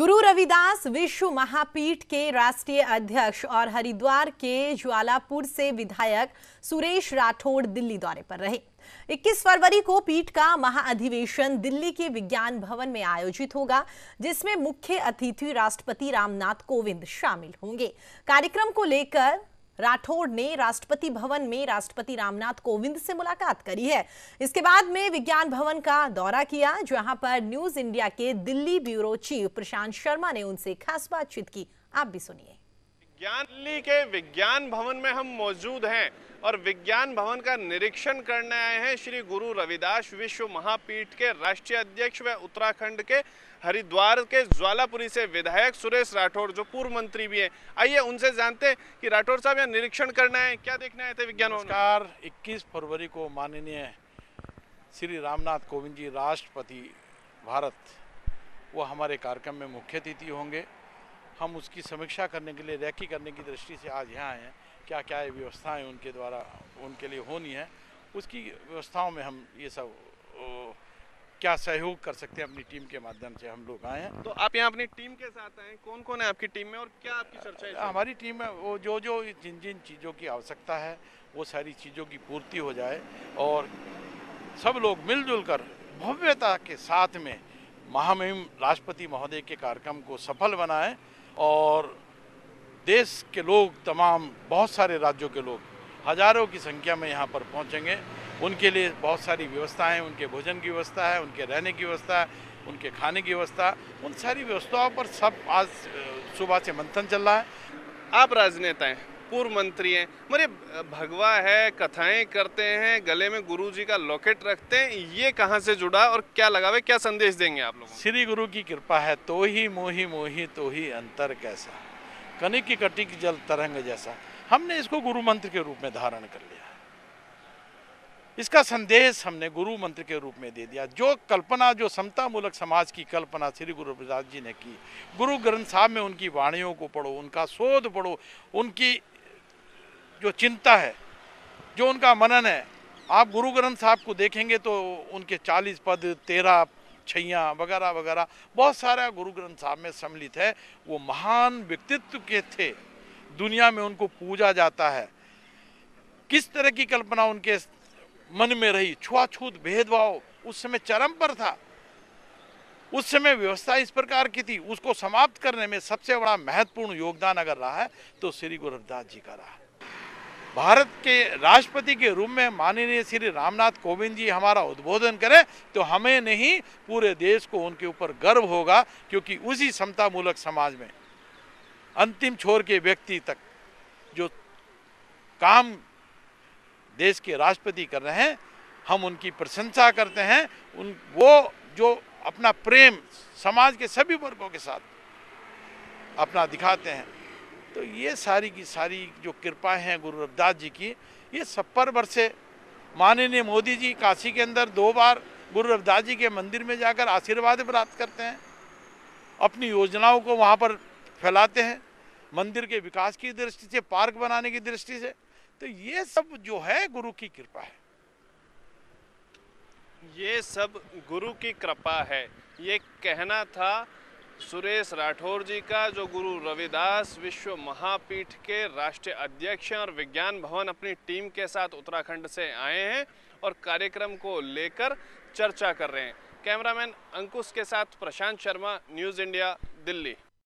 गुरु रविदास विश्व महापीठ के राष्ट्रीय अध्यक्ष और हरिद्वार के ज्वालापुर से विधायक सुरेश राठौड़ दिल्ली दौरे पर रहे 21 फरवरी को पीठ का महाअधिवेशन दिल्ली के विज्ञान भवन में आयोजित होगा जिसमें मुख्य अतिथि राष्ट्रपति रामनाथ कोविंद शामिल होंगे कार्यक्रम को लेकर राठौड़ ने राष्ट्रपति भवन में राष्ट्रपति रामनाथ कोविंद से मुलाकात करी है इसके बाद में विज्ञान भवन का दौरा किया जहां पर न्यूज इंडिया के दिल्ली ब्यूरो चीफ प्रशांत शर्मा ने उनसे खास बातचीत की आप भी सुनिए विज्ञान दिल्ली के विज्ञान भवन में हम मौजूद हैं और विज्ञान भवन का निरीक्षण करने आए हैं श्री गुरु रविदास विश्व महापीठ के राष्ट्रीय अध्यक्ष व उत्तराखंड के हरिद्वार के ज्वालापुरी से विधायक सुरेश राठौर जो पूर्व मंत्री भी हैं आइए उनसे जानते हैं कि राठौर साहब यहाँ निरीक्षण करना है क्या देखने आए थे विज्ञान नमस्कार इक्कीस फरवरी को माननीय श्री रामनाथ कोविंद जी राष्ट्रपति भारत वो हमारे कार्यक्रम में मुख्य अतिथि होंगे हम उसकी समीक्षा करने के लिए रैकी करने की दृष्टि से आज यहाँ हैं क्या क्या व्यवस्थाएं उनके द्वारा उनके लिए होनी है उसकी व्यवस्थाओं में हम ये सब क्या सहयोग कर सकते हैं अपनी टीम के माध्यम से हम लोग आए हैं तो आप यहाँ अपनी टीम के साथ आए कौन कौन है आपकी टीम में और क्या आपकी चर्चा है हमारी टीम में वो जो जो जिन जिन चीज़ों की आवश्यकता है वो सारी चीज़ों की पूर्ति हो जाए और सब लोग मिलजुल कर भव्यता के साथ में महामहिम राष्ट्रपति महोदय के कार्यक्रम को सफल बनाएं और देश के लोग तमाम बहुत सारे राज्यों के लोग हजारों की संख्या में यहाँ पर पहुँचेंगे उनके लिए बहुत सारी व्यवस्थाएं उनके भोजन की व्यवस्था है उनके रहने की व्यवस्था है उनके खाने की व्यवस्था उन सारी व्यवस्थाओं पर सब आज सुबह से मंथन चल रहा है आप राजनेता हैं पूर्व मंत्री हैं मरे भगवा है कथाएं करते हैं गले में गुरु जी का लॉकेट रखते हैं ये कहाँ से जुड़ा और क्या लगावे क्या संदेश देंगे आप लोग श्री गुरु की कृपा है तो ही मोही मोही तो ही अंतर कैसा कनिक की कटिक जल तरंग जैसा हमने इसको गुरु मंत्र के रूप में धारण कर लिया इसका संदेश हमने गुरु मंत्र के रूप में दे दिया जो कल्पना जो समता मूलक समाज की कल्पना श्री गुरु रविदास जी ने की गुरु ग्रंथ साहब में उनकी वाणियों को पढ़ो उनका शोध पढ़ो उनकी जो चिंता है जो उनका मनन है आप गुरु ग्रंथ साहब को देखेंगे तो उनके चालीस पद तेरह छैया वगैरह वगैरह बहुत सारा गुरु ग्रंथ साहब में सम्मिलित है वो महान व्यक्तित्व के थे दुनिया में उनको पूजा जाता है किस तरह की कल्पना उनके मन में रही छुआछूत भेदभाव उस समय चरम पर था उस समय व्यवस्था इस प्रकार की थी उसको समाप्त करने में सबसे बड़ा महत्वपूर्ण योगदान अगर रहा है तो श्री गुरु रविदास जी का रहा भारत के राष्ट्रपति के रूप में माननीय श्री रामनाथ कोविंद जी हमारा उद्बोधन करें तो हमें नहीं पूरे देश को उनके ऊपर गर्व होगा क्योंकि उसी समता मूलक समाज में अंतिम छोर के व्यक्ति तक जो काम देश के राष्ट्रपति कर रहे हैं हम उनकी प्रशंसा करते हैं उन वो जो अपना प्रेम समाज के सभी वर्गों के साथ अपना दिखाते हैं तो ये सारी की सारी जो कृपाएँ हैं गुरु रविदास जी की ये सप्पर वर्षे माननीय मोदी जी काशी के अंदर दो बार गुरु रविदास जी के मंदिर में जाकर आशीर्वाद प्राप्त करते हैं अपनी योजनाओं को वहाँ पर फैलाते हैं मंदिर के विकास की दृष्टि से पार्क बनाने की दृष्टि से तो ये सब जो है गुरु की कृपा है ये सब गुरु की कृपा है ये कहना था सुरेश राठौर जी का जो गुरु रविदास विश्व महापीठ के राष्ट्रीय अध्यक्ष और विज्ञान भवन अपनी टीम के साथ उत्तराखंड से आए हैं और कार्यक्रम को लेकर चर्चा कर रहे हैं कैमरामैन अंकुश के साथ प्रशांत शर्मा न्यूज़ इंडिया दिल्ली